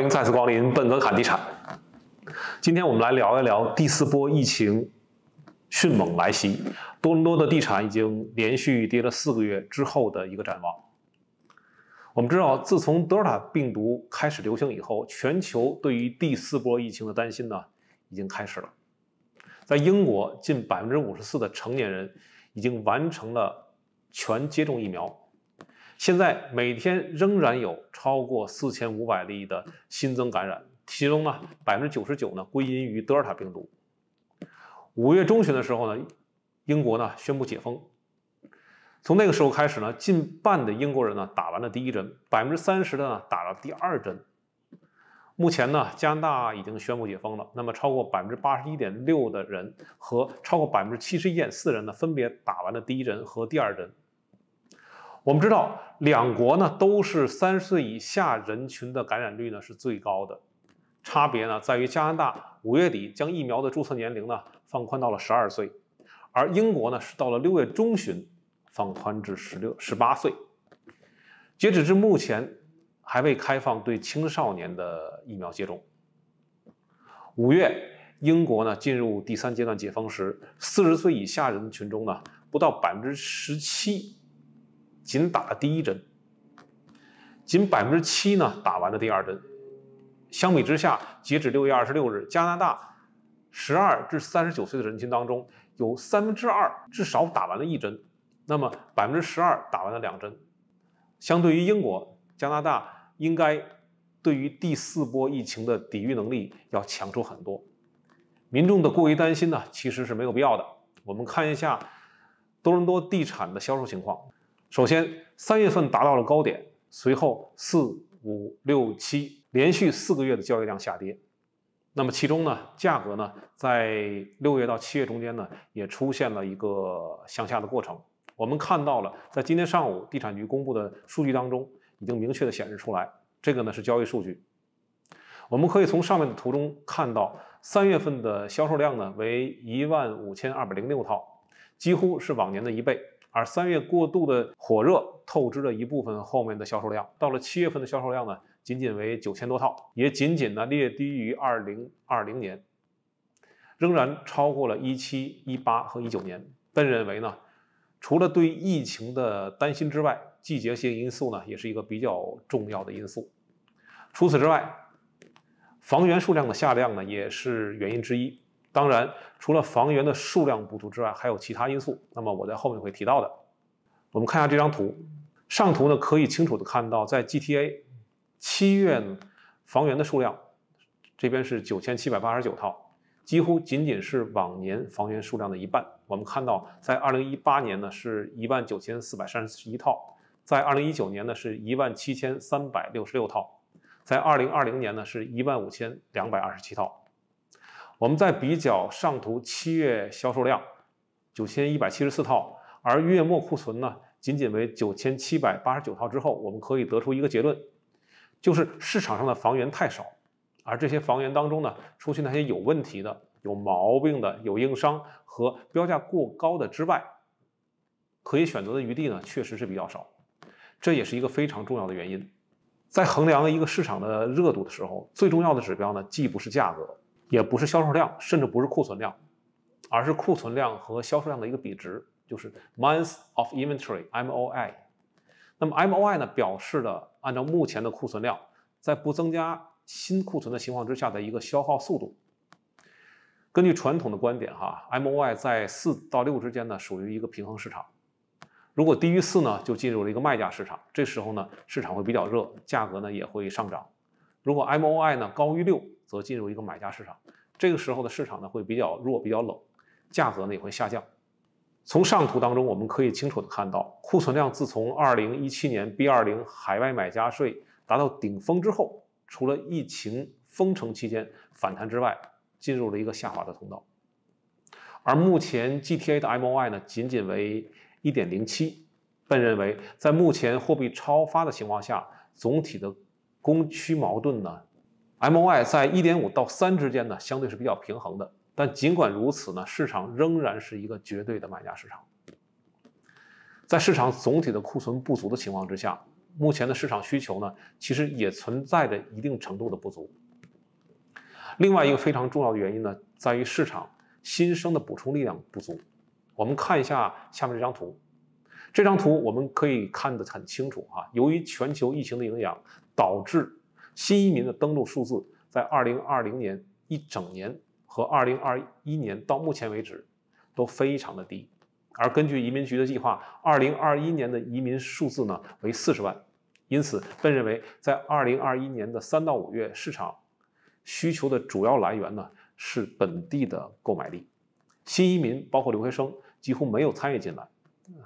迎再次光临本哥侃地产，今天我们来聊一聊第四波疫情迅猛来袭，多伦多的地产已经连续跌了四个月之后的一个展望。我们知道，自从德尔塔病毒开始流行以后，全球对于第四波疫情的担心呢，已经开始了。在英国，近百分之五十四的成年人已经完成了全接种疫苗。现在每天仍然有超过四千五百例的新增感染，其中呢百分之九十九呢归因于德尔塔病毒。五月中旬的时候呢，英国呢宣布解封，从那个时候开始呢，近半的英国人呢打完了第一针，百分之三十的打了第二针。目前呢，加拿大已经宣布解封了，那么超过百分之八十一点六的人和超过百分之七十一点四人呢，分别打完了第一针和第二针。我们知道，两国呢都是三十岁以下人群的感染率呢是最高的，差别呢在于加拿大五月底将疫苗的注册年龄呢放宽到了十二岁，而英国呢是到了六月中旬放宽至十六十八岁，截止至目前还未开放对青少年的疫苗接种。五月英国呢进入第三阶段解封时，四十岁以下人群中呢不到百分之十七。仅打了第一针，仅百分之七呢，打完了第二针。相比之下，截止六月二十六日，加拿大十二至三十九岁的人群当中，有三分之二至少打完了一针，那么百分之十二打完了两针。相对于英国，加拿大应该对于第四波疫情的抵御能力要强出很多。民众的过于担心呢，其实是没有必要的。我们看一下多伦多地产的销售情况。首先，三月份达到了高点，随后四五六七连续四个月的交易量下跌。那么其中呢，价格呢，在六月到七月中间呢，也出现了一个向下的过程。我们看到了，在今天上午地产局公布的数据当中，已经明确的显示出来，这个呢是交易数据。我们可以从上面的图中看到，三月份的销售量呢为一万五千二百零六套，几乎是往年的一倍。而三月过度的火热透支了一部分后面的销售量，到了七月份的销售量呢，仅仅为九千多套，也仅仅呢略低于二零二零年，仍然超过了一七一八和一九年。但认为呢，除了对疫情的担心之外，季节性因素呢也是一个比较重要的因素。除此之外，房源数量的下降呢也是原因之一。当然，除了房源的数量不足之外，还有其他因素。那么我在后面会提到的。我们看一下这张图，上图呢可以清楚的看到，在 GTA，七月房源的数量，这边是九千七百八十九套，几乎仅仅是往年房源数量的一半。我们看到，在二零一八年呢是一万九千四百三十一套，在二零一九年呢是一万七千三百六十六套，在二零二零年呢是一万五千两百二十七套。我们在比较上图七月销售量九千一百七十四套，而月末库存呢仅仅为九千七百八十九套之后，我们可以得出一个结论，就是市场上的房源太少，而这些房源当中呢，除去那些有问题的、有毛病的、有硬伤和标价过高的之外，可以选择的余地呢确实是比较少，这也是一个非常重要的原因。在衡量一个市场的热度的时候，最重要的指标呢既不是价格。也不是销售量，甚至不是库存量，而是库存量和销售量的一个比值，就是 months of inventory (MOI)。那么 MOI 呢，表示的按照目前的库存量，在不增加新库存的情况之下的一个消耗速度。根据传统的观点，哈，MOI 在四到六之间呢，属于一个平衡市场。如果低于四呢，就进入了一个卖价市场，这时候呢，市场会比较热，价格呢也会上涨。如果 MOI 呢高于六，则进入一个买家市场，这个时候的市场呢会比较弱、比较冷，价格呢也会下降。从上图当中，我们可以清楚的看到，库存量自从2017年 B20 海外买家税达到顶峰之后，除了疫情封城期间反弹之外，进入了一个下滑的通道。而目前 GTA 的 MOI 呢，仅仅为1.07。本认为，在目前货币超发的情况下，总体的供需矛盾呢？M O I 在一点五到三之间呢，相对是比较平衡的。但尽管如此呢，市场仍然是一个绝对的买家市场。在市场总体的库存不足的情况之下，目前的市场需求呢，其实也存在着一定程度的不足。另外一个非常重要的原因呢，在于市场新生的补充力量不足。我们看一下下面这张图，这张图我们可以看得很清楚啊。由于全球疫情的影响，导致新移民的登陆数字在二零二零年一整年和二零二一年到目前为止都非常的低，而根据移民局的计划，二零二一年的移民数字呢为四十万，因此被认为在二零二一年的三到五月市场需求的主要来源呢是本地的购买力，新移民包括留学生几乎没有参与进来。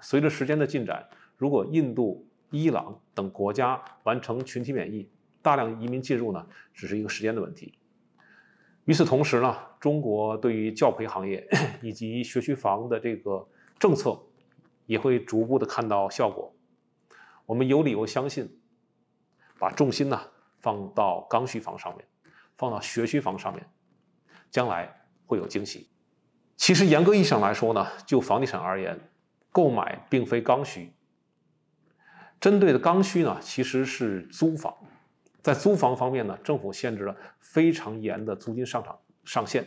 随着时间的进展，如果印度、伊朗等国家完成群体免疫，大量移民进入呢，只是一个时间的问题。与此同时呢，中国对于教培行业 以及学区房的这个政策，也会逐步的看到效果。我们有理由相信，把重心呢放到刚需房上面，放到学区房上面，将来会有惊喜。其实严格意义上来说呢，就房地产而言，购买并非刚需，针对的刚需呢其实是租房。在租房方面呢，政府限制了非常严的租金上涨上限。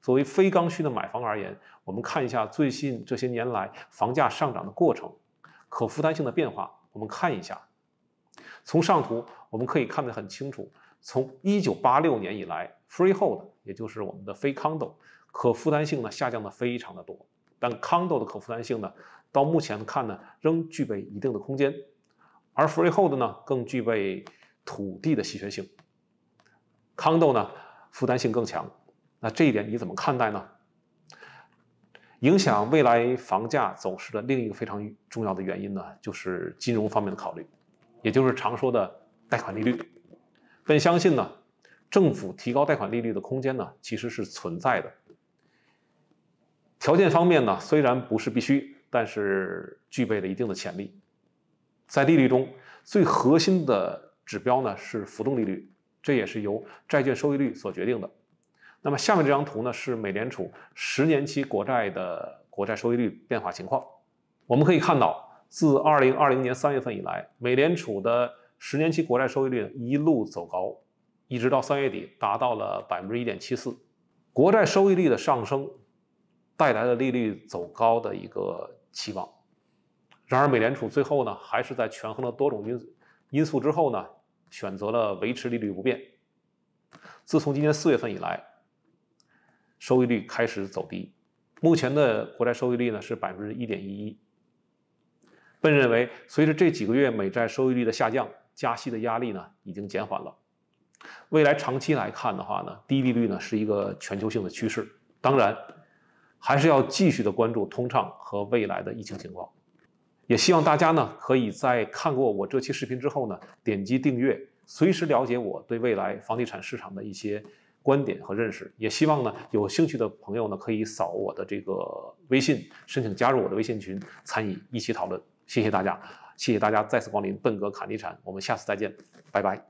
作为非刚需的买房而言，我们看一下最近这些年来房价上涨的过程，可负担性的变化。我们看一下，从上图我们可以看得很清楚，从1986年以来，freehold 也就是我们的非 condo 可负担性呢下降的非常的多，但 condo 的可负担性呢，到目前看呢仍具备一定的空间，而 freehold 呢更具备。土地的稀缺性康豆呢负担性更强，那这一点你怎么看待呢？影响未来房价走势的另一个非常重要的原因呢，就是金融方面的考虑，也就是常说的贷款利率。本相信呢，政府提高贷款利率的空间呢其实是存在的，条件方面呢虽然不是必须，但是具备了一定的潜力。在利率中最核心的。指标呢是浮动利率，这也是由债券收益率所决定的。那么下面这张图呢是美联储十年期国债的国债收益率变化情况。我们可以看到，自二零二零年三月份以来，美联储的十年期国债收益率一路走高，一直到三月底达到了百分之一点七四。国债收益率的上升带来的利率走高的一个期望。然而，美联储最后呢还是在权衡了多种因因素之后呢。选择了维持利率不变。自从今年四月份以来，收益率开始走低，目前的国债收益率呢是百分之一点一一。本认为，随着这几个月美债收益率的下降，加息的压力呢已经减缓了。未来长期来看的话呢，低利率呢是一个全球性的趋势。当然，还是要继续的关注通胀和未来的疫情情况。也希望大家呢，可以在看过我这期视频之后呢，点击订阅，随时了解我对未来房地产市场的一些观点和认识。也希望呢，有兴趣的朋友呢，可以扫我的这个微信，申请加入我的微信群，参与一起讨论。谢谢大家，谢谢大家再次光临笨哥侃地产，我们下次再见，拜拜。